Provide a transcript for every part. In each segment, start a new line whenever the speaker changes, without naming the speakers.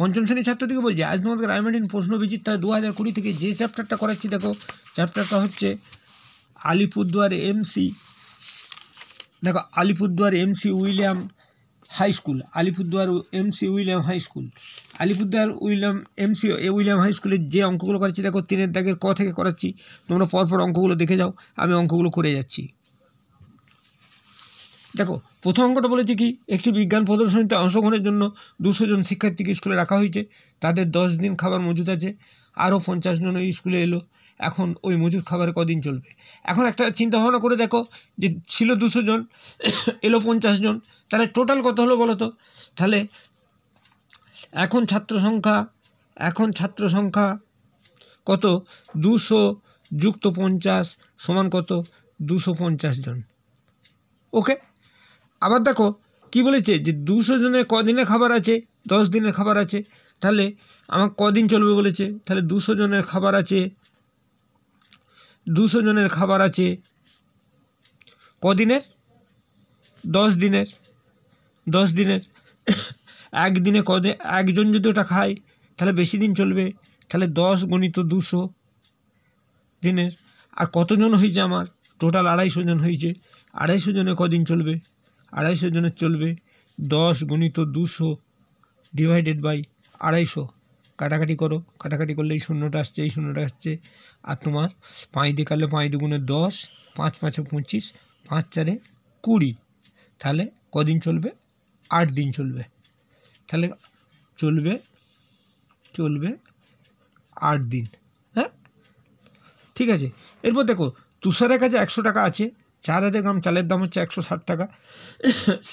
পঞ্চম শ্রেণীর ছাত্রটিকে বলছি আজ তোমাদের আইমেন্টিন প্রশ্ন দু হাজার কুড়ি থেকে যে চ্যাপ্টারটা করাচ্ছি দেখো চ্যাপ্টারটা হচ্ছে আলিপুরদুয়ার এমসি দেখো Alipurduar MC William high school Alipurduar MC William high school Alipurduar William MC William high স্কুলের যে অঙ্কগুলো করাচ্ছি দেখো তিনের দাগের ক থেকে করাচ্ছি তোমরা পরপর অঙ্কগুলো দেখে যাও আমি অঙ্কগুলো করে যাচ্ছি দেখো প্রথম অঙ্কটা বলেছি কি একটি বিজ্ঞান প্রদর্শনীতে অংশগ্রহণের জন্য দুশো জন শিক্ষার্থীকে স্কুলে রাখা হয়েছে তাদের দশ দিন খাবার মজুদ আছে আরও পঞ্চাশ জন ওই স্কুলে এলো এখন ওই মজুদ খাবার কদিন চলবে এখন একটা চিন্তা ভাবনা করে দেখো যে ছিল দুশো জন এলো পঞ্চাশ জন তাহলে টোটাল কত হলো বলো তো তাহলে এখন ছাত্র সংখ্যা এখন ছাত্র সংখ্যা কত দুশো যুক্ত পঞ্চাশ সমান কত দুশো পঞ্চাশ জন ওকে আবার দেখো কি বলেছে যে দুশো জনের কদিনের খাবার আছে দশ দিনের খাবার আছে তাহলে আমার কদিন চলবে বলেছে তাহলে দুশো জনের খাবার আছে দুশো জনের খাবার আছে কদিনের দশ দিনের দশ দিনের একদিনে কদিন একজন যদি ওটা খায় তাহলে বেশি দিন চলবে তাহলে দশ গণিত দুশো দিনের আর কতজন হয়েছে আমার টোটাল আড়াইশো জন হয়েছে আড়াইশো জনে কদিন চলবে আড়াইশো জনের চলবে দশ গুণিত দুশো ডিভাইডেড বাই আড়াইশো কাটাকাটি করো কাটাকাটি করলে এই শূন্যটা আসছে এই শূন্যটা আসছে আর তোমার পাঁচ দিয়ে কাটলে পাঁচ দুগুণে দশ পাঁচ পাঁচে পঁচিশ পাঁচ চারে কুড়ি তাহলে কদিন চলবে আট দিন চলবে তাহলে চলবে চলবে আট দিন হ্যাঁ ঠিক আছে এরপর দেখো তুষারের কাছে একশো টাকা আছে চার হাজার গ্রাম চালের দাম হচ্ছে একশো ষাট টাকা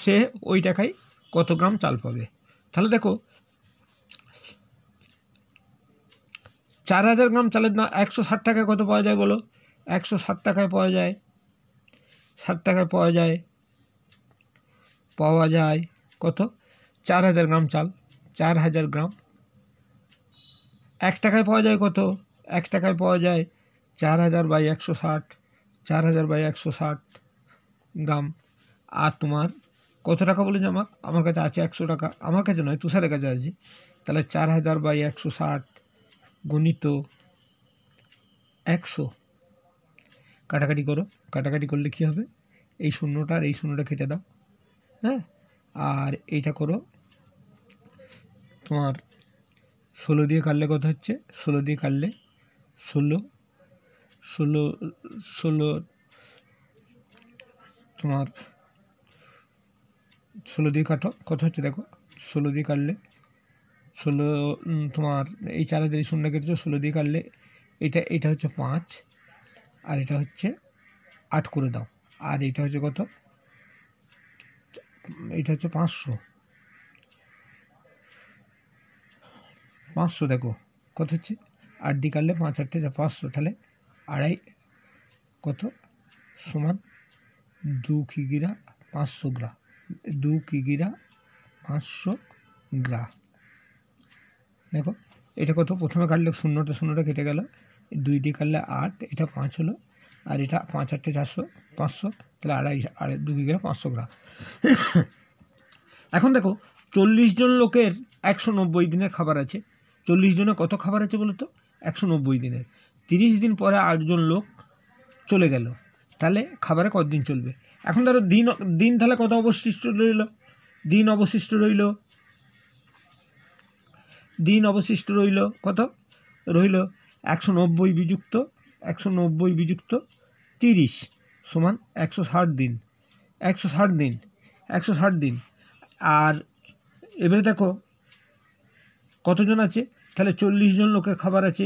সে ওই টাকায় কত গ্রাম চাল পাবে তাহলে দেখো চার হাজার গ্রাম চালের দাম একশো ষাট টাকায় কত পাওয়া যায় বলো একশো ষাট টাকায় পাওয়া যায় ষাট টাকায় পাওয়া যায় পাওয়া যায় কত চার হাজার গ্রাম চাল চার হাজার গ্রাম এক টাকায় পাওয়া যায় কত এক টাকায় পাওয়া যায় চার হাজার বাই একশো ষাট চার হাজার বাই একশো ষাট গ্রাম আর তোমার কত টাকা বলে আমাক আমার কাছে আছে একশো টাকা আমার কাছে নয় তুষারের কাছে আছে তাহলে চার হাজার বাই একশো ষাট গণিত একশো কাটাকাটি করো কাটাকাটি করলে কী হবে এই শূন্যটা আর এই শূন্যটা কেটে দাও হ্যাঁ আর এইটা করো তোমার ষোলো দিয়ে কাটলে কত হচ্ছে ষোলো দিয়ে কাটলে ষোলো ষোলো ষোলো তোমার ষোলো দিয়ে কাটো কথা হচ্ছে দেখো ষোলো দিয়ে কাটলে ষোলো তোমার এই চারা যদি শূন্য কেটেছো ষোলো দিয়ে কাটলে এটা এটা হচ্ছে পাঁচ আর এটা হচ্ছে আট করে দাও আর এটা হচ্ছে কত এটা হচ্ছে পাঁচশো পাঁচশো দেখো কত হচ্ছে আট দিয়ে কাটলে পাঁচ আটটা যা পাঁচশো তাহলে আড়াই কত সমান দু কিগিরা পাঁচশো গ্রা দু কিগিরা পাঁচশো গ্রা দেখো এটা কত প্রথমে কাটলে শূন্যটা শূন্যটা কেটে গেল দুইটি কাটলে আট এটা পাঁচ হলো আর এটা পাঁচ আটটা চারশো পাঁচশো তাহলে আড়াই আড়াই দু কিগিরা পাঁচশো গ্রা এখন দেখো চল্লিশ জন লোকের একশো নব্বই দিনের খাবার আছে চল্লিশ জনের কত খাবার আছে বলো তো একশো নব্বই দিনের তিরিশ দিন পরে আটজন লোক চলে গেল তাহলে খাবারে কতদিন চলবে এখন ধরো দিন দিন তাহলে কত অবশিষ্ট রইল দিন অবশিষ্ট রইল দিন অবশিষ্ট রইল কত রইল একশো নব্বই বিযুক্ত একশো নব্বই বিযুক্ত তিরিশ সমান একশো ষাট দিন একশো ষাট দিন একশো ষাট দিন আর এবারে দেখো কতজন আছে তাহলে চল্লিশ জন লোকের খাবার আছে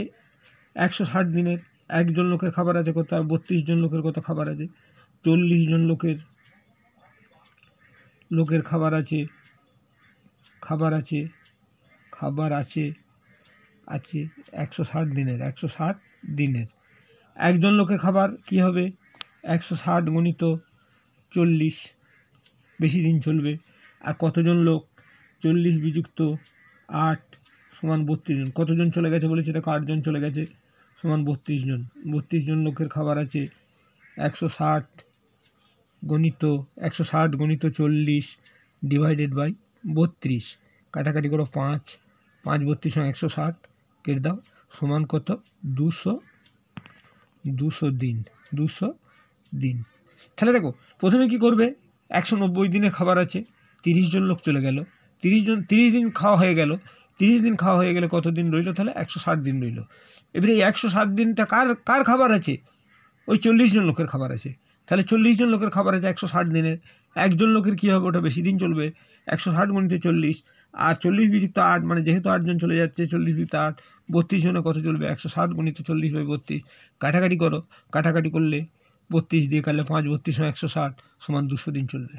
একশো ষাট দিনের একজন লোকের খাবার আছে কত বত্রিশ জন লোকের কত খাবার আছে চল্লিশ জন লোকের লোকের খাবার আছে খাবার আছে খাবার আছে আছে একশো ষাট দিনের একশো ষাট দিনের একজন লোকের খাবার কি হবে একশো ষাট গণিত চল্লিশ বেশি দিন চলবে আর কতজন লোক চল্লিশ বিযুক্ত আট সমান বত্রিশ জন কতজন চলে গেছে বলেছে দেখো আটজন চলে গেছে সমান বত্রিশ জন বত্রিশ জন লোকের খাবার আছে একশো ষাট গণিত একশো ষাট গণিত চল্লিশ ডিভাইডেড বাই বত্রিশ কাটাকাটি করো পাঁচ পাঁচ বত্রিশ একশো ষাট কেটে দাও সমান কত দুশো দুশো দিন দুশো দিন তাহলে দেখো প্রথমে কি করবে একশো নব্বই দিনে খাবার আছে তিরিশ জন লোক চলে গেল তিরিশ জন তিরিশ দিন খাওয়া হয়ে গেল তিরিশ দিন খাওয়া হয়ে গেলে কত দিন রইল তাহলে একশো ষাট দিন রইল এবারে এই একশো ষাট দিনটা কার কার খাবার আছে ওই চল্লিশ জন লোকের খাবার আছে তাহলে চল্লিশ জন লোকের খাবার আছে একশো ষাট দিনের একজন লোকের কী হবে ওটা বেশি দিন চলবে একশো ষাট গুণিতে চল্লিশ আর চল্লিশ বিযুক্ত আট মানে যেহেতু আটজন চলে যাচ্ছে চল্লিশ বিযুক্ত আট বত্রিশ জনে কত চলবে একশো ষাট গুণিতে চল্লিশ বাই বত্রিশ কাটাকাটি করো কাটাকাটি করলে বত্রিশ দিয়ে কালে পাঁচ বত্রিশ একশো ষাট সমান দুশো দিন চলবে